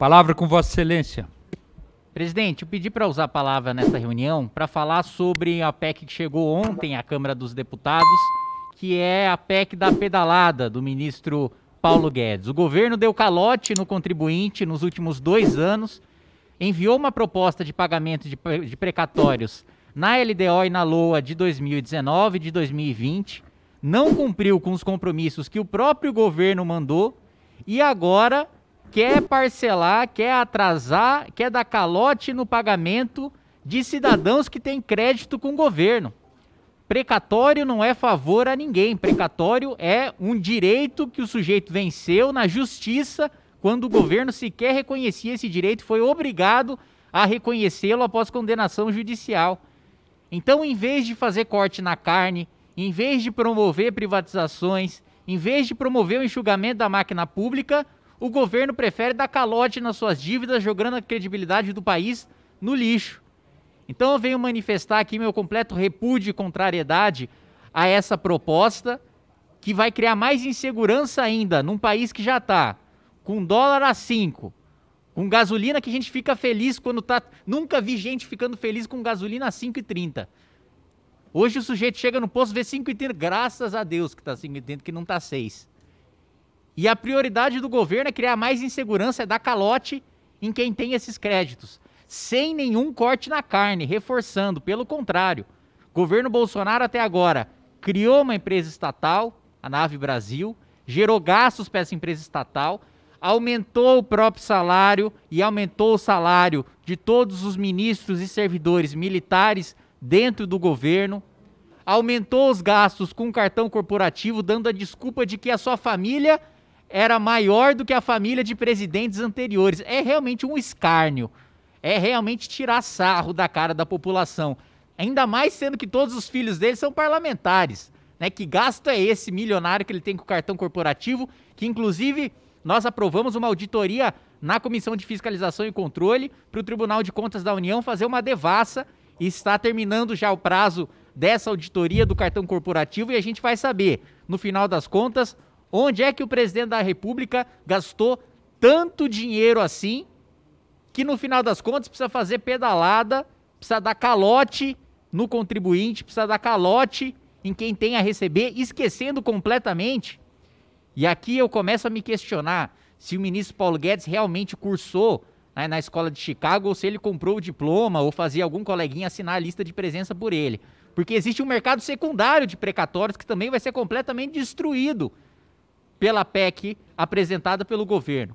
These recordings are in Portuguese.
Palavra com Vossa Excelência. Presidente, eu pedi para usar a palavra nessa reunião para falar sobre a PEC que chegou ontem à Câmara dos Deputados, que é a PEC da pedalada do ministro Paulo Guedes. O governo deu calote no contribuinte nos últimos dois anos, enviou uma proposta de pagamento de, de precatórios na LDO e na LOA de 2019 e de 2020, não cumpriu com os compromissos que o próprio governo mandou e agora quer parcelar, quer atrasar, quer dar calote no pagamento de cidadãos que têm crédito com o governo. Precatório não é favor a ninguém. Precatório é um direito que o sujeito venceu na justiça quando o governo sequer reconhecia esse direito, foi obrigado a reconhecê-lo após condenação judicial. Então, em vez de fazer corte na carne, em vez de promover privatizações, em vez de promover o enxugamento da máquina pública, o governo prefere dar calote nas suas dívidas, jogando a credibilidade do país no lixo. Então eu venho manifestar aqui meu completo repúdio e contrariedade a essa proposta que vai criar mais insegurança ainda num país que já está com dólar a 5, com gasolina que a gente fica feliz quando tá, nunca vi gente ficando feliz com gasolina a 5,30. Hoje o sujeito chega no posto vê 5,30, graças a Deus que está 5,30 que não está 6. E a prioridade do governo é criar mais insegurança, é dar calote em quem tem esses créditos, sem nenhum corte na carne, reforçando, pelo contrário. Governo Bolsonaro até agora criou uma empresa estatal, a Nave Brasil, gerou gastos para essa empresa estatal, aumentou o próprio salário e aumentou o salário de todos os ministros e servidores militares dentro do governo, aumentou os gastos com cartão corporativo, dando a desculpa de que a sua família era maior do que a família de presidentes anteriores. É realmente um escárnio. É realmente tirar sarro da cara da população. Ainda mais sendo que todos os filhos dele são parlamentares. Né? Que gasto é esse milionário que ele tem com o cartão corporativo? Que inclusive nós aprovamos uma auditoria na Comissão de Fiscalização e Controle para o Tribunal de Contas da União fazer uma devassa e está terminando já o prazo dessa auditoria do cartão corporativo e a gente vai saber, no final das contas, Onde é que o presidente da República gastou tanto dinheiro assim que no final das contas precisa fazer pedalada, precisa dar calote no contribuinte, precisa dar calote em quem tem a receber, esquecendo completamente. E aqui eu começo a me questionar se o ministro Paulo Guedes realmente cursou né, na escola de Chicago ou se ele comprou o diploma ou fazia algum coleguinha assinar a lista de presença por ele. Porque existe um mercado secundário de precatórios que também vai ser completamente destruído pela PEC apresentada pelo governo.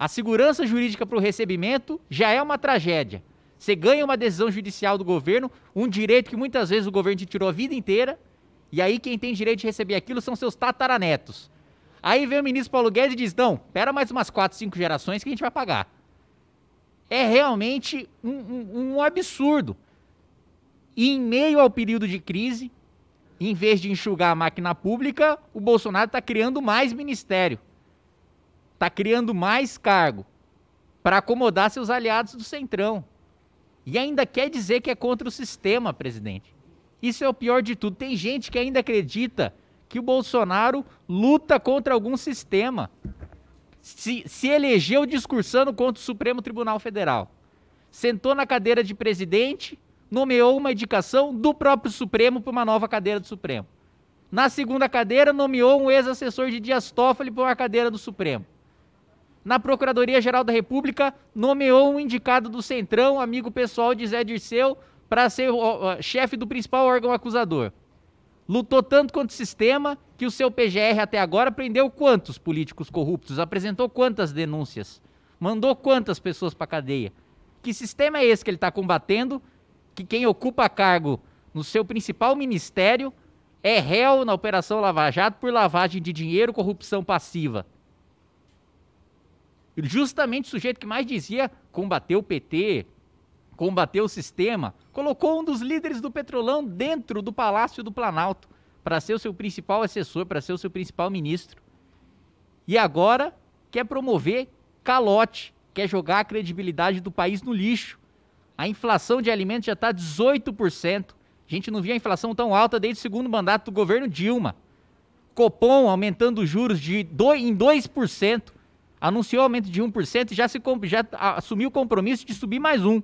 A segurança jurídica para o recebimento já é uma tragédia. Você ganha uma decisão judicial do governo, um direito que muitas vezes o governo te tirou a vida inteira, e aí quem tem direito de receber aquilo são seus tataranetos. Aí vem o ministro Paulo Guedes e diz: não, pera mais umas 4, 5 gerações que a gente vai pagar. É realmente um, um, um absurdo. E em meio ao período de crise, em vez de enxugar a máquina pública, o Bolsonaro está criando mais ministério, está criando mais cargo para acomodar seus aliados do Centrão. E ainda quer dizer que é contra o sistema, presidente. Isso é o pior de tudo. Tem gente que ainda acredita que o Bolsonaro luta contra algum sistema. Se, se elegeu discursando contra o Supremo Tribunal Federal. Sentou na cadeira de presidente nomeou uma indicação do próprio Supremo para uma nova cadeira do Supremo. Na segunda cadeira, nomeou um ex-assessor de Dias Toffoli para uma cadeira do Supremo. Na Procuradoria-Geral da República, nomeou um indicado do Centrão, amigo pessoal de Zé Dirceu, para ser o, o, chefe do principal órgão acusador. Lutou tanto contra o sistema que o seu PGR até agora prendeu quantos políticos corruptos, apresentou quantas denúncias, mandou quantas pessoas para cadeia. Que sistema é esse que ele está combatendo que quem ocupa cargo no seu principal ministério é réu na Operação Lava Jato por lavagem de dinheiro, corrupção passiva. Justamente o sujeito que mais dizia combater o PT, combater o sistema, colocou um dos líderes do Petrolão dentro do Palácio do Planalto para ser o seu principal assessor, para ser o seu principal ministro. E agora quer promover calote, quer jogar a credibilidade do país no lixo. A inflação de alimentos já está 18%. A gente não via a inflação tão alta desde o segundo mandato do governo Dilma. Copom aumentando os juros de dois em 2%, anunciou aumento de 1% e já, se, já assumiu o compromisso de subir mais um.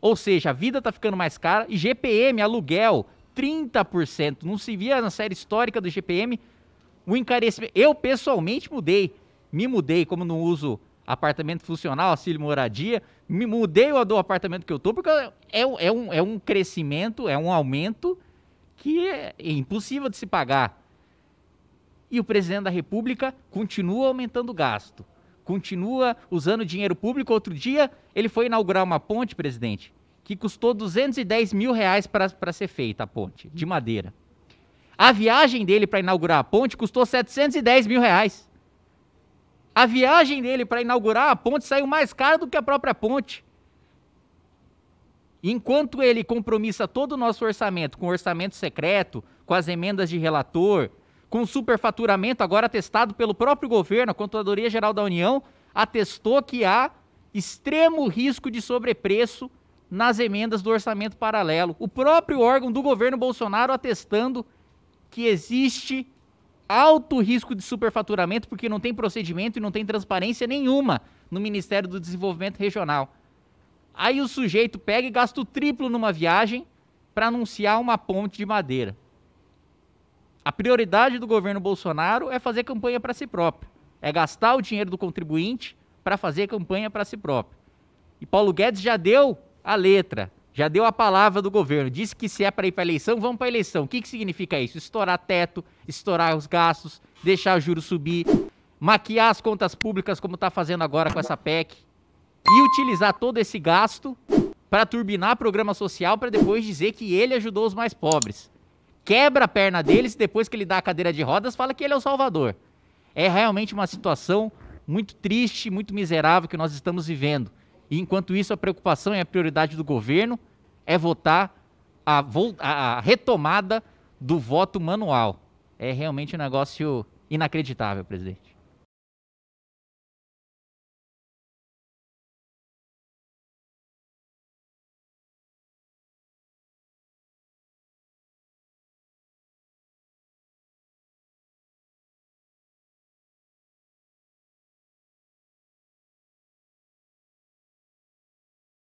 Ou seja, a vida está ficando mais cara e GPM, aluguel, 30%. Não se via na série histórica do GPM o encarecimento. Eu pessoalmente mudei, me mudei, como não uso apartamento funcional, auxílio moradia. Me mudei do apartamento que eu tô, porque é, é, um, é um crescimento, é um aumento que é impossível de se pagar. E o presidente da República continua aumentando o gasto, continua usando dinheiro público. Outro dia, ele foi inaugurar uma ponte, presidente, que custou 210 mil reais para ser feita a ponte, de madeira. A viagem dele para inaugurar a ponte custou 710 mil reais. A viagem dele para inaugurar a ponte saiu mais cara do que a própria ponte. Enquanto ele compromissa todo o nosso orçamento com orçamento secreto, com as emendas de relator, com superfaturamento agora atestado pelo próprio governo, a contadoria Geral da União atestou que há extremo risco de sobrepreço nas emendas do orçamento paralelo. O próprio órgão do governo Bolsonaro atestando que existe alto risco de superfaturamento porque não tem procedimento e não tem transparência nenhuma no Ministério do Desenvolvimento Regional. Aí o sujeito pega e gasta o triplo numa viagem para anunciar uma ponte de madeira. A prioridade do governo Bolsonaro é fazer campanha para si próprio, é gastar o dinheiro do contribuinte para fazer campanha para si próprio. E Paulo Guedes já deu a letra já deu a palavra do governo, disse que se é para ir para eleição, vamos para eleição. O que, que significa isso? Estourar teto, estourar os gastos, deixar o juro subir, maquiar as contas públicas como está fazendo agora com essa PEC e utilizar todo esse gasto para turbinar programa social para depois dizer que ele ajudou os mais pobres. Quebra a perna deles e depois que ele dá a cadeira de rodas fala que ele é o salvador. É realmente uma situação muito triste, muito miserável que nós estamos vivendo. E enquanto isso, a preocupação e a prioridade do governo é votar a, a retomada do voto manual. É realmente um negócio inacreditável, presidente.